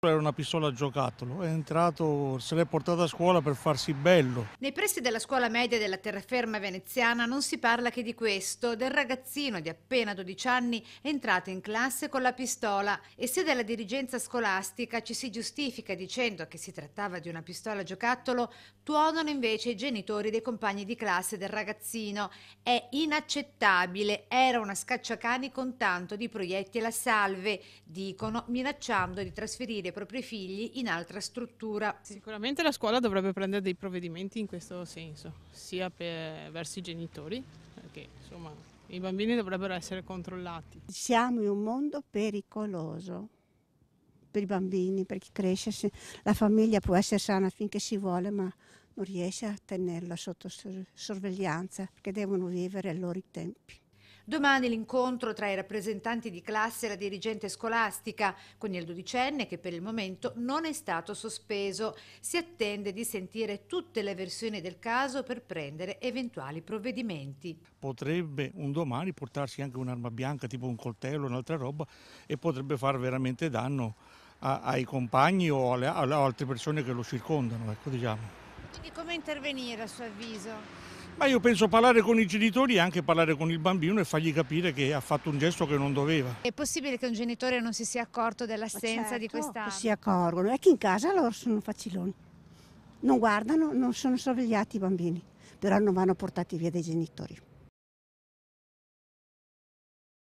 Era una pistola a giocattolo, è entrato, se l'è portata a scuola per farsi bello. Nei pressi della scuola media della terraferma veneziana non si parla che di questo, del ragazzino di appena 12 anni entrato in classe con la pistola e se della dirigenza scolastica ci si giustifica dicendo che si trattava di una pistola a giocattolo, tuonano invece i genitori dei compagni di classe del ragazzino. È inaccettabile, era una scacciacani con tanto di proiettili a salve, dicono minacciando di trasferire i propri figli in altra struttura. Sicuramente la scuola dovrebbe prendere dei provvedimenti in questo senso, sia per, verso i genitori, perché insomma i bambini dovrebbero essere controllati. Siamo in un mondo pericoloso per i bambini, per chi cresce. La famiglia può essere sana finché si vuole, ma non riesce a tenerla sotto sorveglianza, perché devono vivere i loro tempi. Domani l'incontro tra i rappresentanti di classe e la dirigente scolastica con il dodicenne che per il momento non è stato sospeso. Si attende di sentire tutte le versioni del caso per prendere eventuali provvedimenti. Potrebbe un domani portarsi anche un'arma bianca tipo un coltello, o un'altra roba e potrebbe far veramente danno a, ai compagni o alle, alle, altre persone che lo circondano. Ecco, diciamo. Quindi come intervenire a suo avviso? Ma io penso parlare con i genitori e anche parlare con il bambino e fargli capire che ha fatto un gesto che non doveva. È possibile che un genitore non si sia accorto dell'assenza certo, di questa... si accorgono, è che in casa loro sono faciloni, non guardano, non sono sorvegliati i bambini, però non vanno portati via dai genitori.